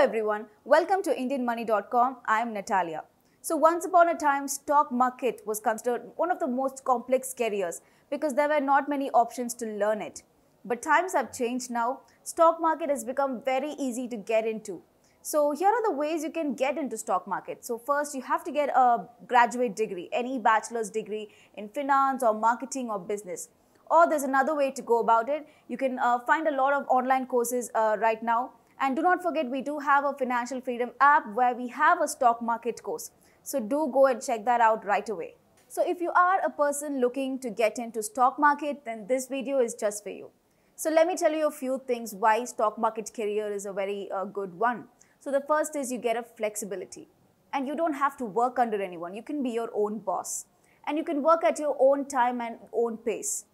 everyone, welcome to IndianMoney.com. I'm Natalia. So once upon a time, stock market was considered one of the most complex careers because there were not many options to learn it. But times have changed now. Stock market has become very easy to get into. So here are the ways you can get into stock market. So first you have to get a graduate degree, any bachelor's degree in finance or marketing or business. Or there's another way to go about it. You can uh, find a lot of online courses uh, right now and do not forget, we do have a financial freedom app where we have a stock market course. So do go and check that out right away. So if you are a person looking to get into stock market, then this video is just for you. So let me tell you a few things why stock market career is a very uh, good one. So the first is you get a flexibility and you don't have to work under anyone. You can be your own boss and you can work at your own time and own pace.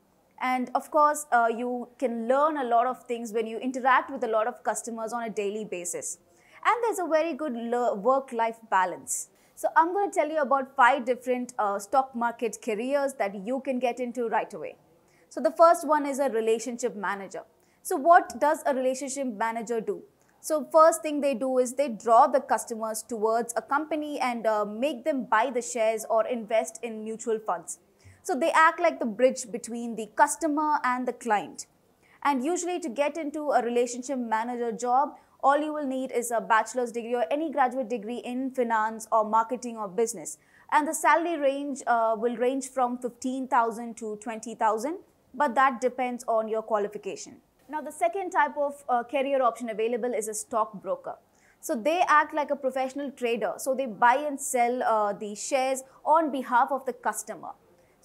And of course, uh, you can learn a lot of things when you interact with a lot of customers on a daily basis. And there's a very good work-life balance. So I'm going to tell you about five different uh, stock market careers that you can get into right away. So the first one is a relationship manager. So what does a relationship manager do? So first thing they do is they draw the customers towards a company and uh, make them buy the shares or invest in mutual funds. So they act like the bridge between the customer and the client. And usually to get into a relationship manager job, all you will need is a bachelor's degree or any graduate degree in finance or marketing or business. And the salary range uh, will range from 15,000 to 20,000, but that depends on your qualification. Now, the second type of uh, career option available is a stockbroker. So they act like a professional trader. So they buy and sell uh, the shares on behalf of the customer.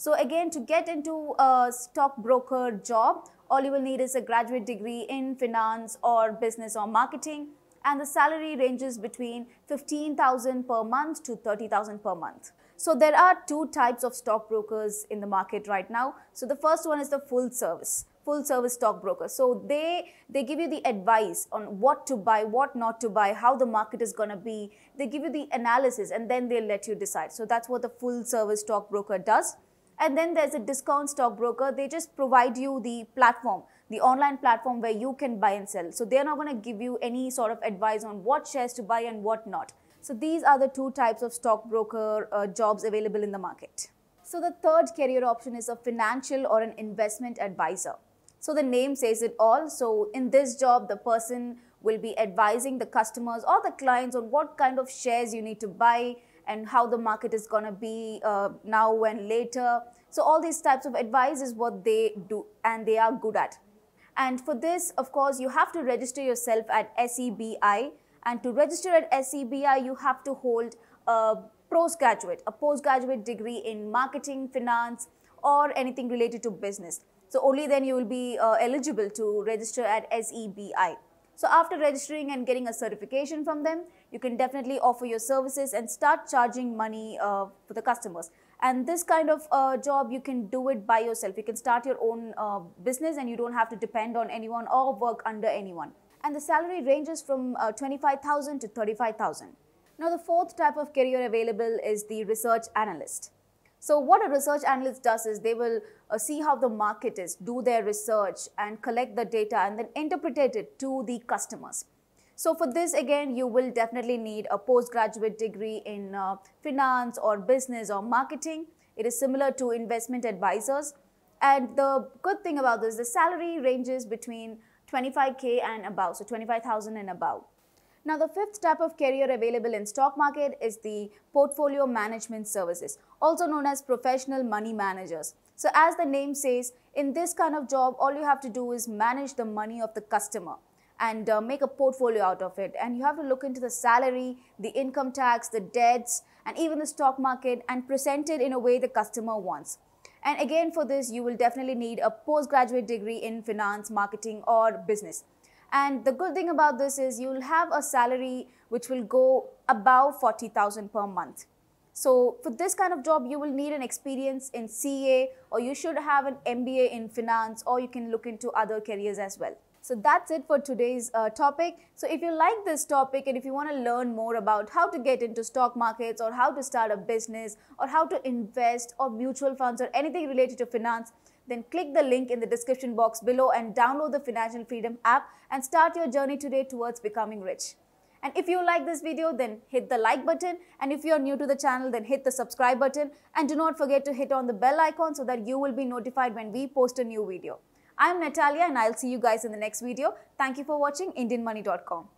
So again, to get into a stockbroker job, all you will need is a graduate degree in finance or business or marketing. And the salary ranges between 15,000 per month to 30,000 per month. So there are two types of stockbrokers in the market right now. So the first one is the full service full service stockbroker. So they they give you the advice on what to buy, what not to buy, how the market is going to be. They give you the analysis and then they let you decide. So that's what the full service stockbroker does. And then there's a discount stockbroker. They just provide you the platform, the online platform where you can buy and sell. So they're not going to give you any sort of advice on what shares to buy and what not. So these are the two types of stockbroker uh, jobs available in the market. So the third career option is a financial or an investment advisor. So the name says it all. So in this job, the person will be advising the customers or the clients on what kind of shares you need to buy, and how the market is going to be uh, now and later. So all these types of advice is what they do and they are good at. And for this, of course, you have to register yourself at SEBI. And to register at SEBI, you have to hold a postgraduate, a postgraduate degree in marketing, finance, or anything related to business. So only then you will be uh, eligible to register at SEBI. So after registering and getting a certification from them, you can definitely offer your services and start charging money uh, for the customers. And this kind of uh, job, you can do it by yourself. You can start your own uh, business and you don't have to depend on anyone or work under anyone. And the salary ranges from uh, 25,000 to 35,000. Now, the fourth type of career available is the research analyst. So what a research analyst does is they will uh, see how the market is, do their research and collect the data and then interpret it to the customers. So for this again, you will definitely need a postgraduate degree in uh, finance or business or marketing. It is similar to investment advisors. And the good thing about this, the salary ranges between 25K and above, so 25,000 and above. Now, the fifth type of career available in stock market is the portfolio management services, also known as professional money managers. So as the name says, in this kind of job, all you have to do is manage the money of the customer and uh, make a portfolio out of it. And you have to look into the salary, the income tax, the debts, and even the stock market and present it in a way the customer wants. And again, for this, you will definitely need a postgraduate degree in finance, marketing, or business. And the good thing about this is you'll have a salary which will go above 40,000 per month. So for this kind of job, you will need an experience in CA or you should have an MBA in finance or you can look into other careers as well. So that's it for today's uh, topic. So if you like this topic and if you want to learn more about how to get into stock markets or how to start a business or how to invest or mutual funds or anything related to finance, then click the link in the description box below and download the Financial Freedom app and start your journey today towards becoming rich. And if you like this video, then hit the like button. And if you're new to the channel, then hit the subscribe button. And do not forget to hit on the bell icon so that you will be notified when we post a new video. I'm Natalia and I'll see you guys in the next video. Thank you for watching IndianMoney.com.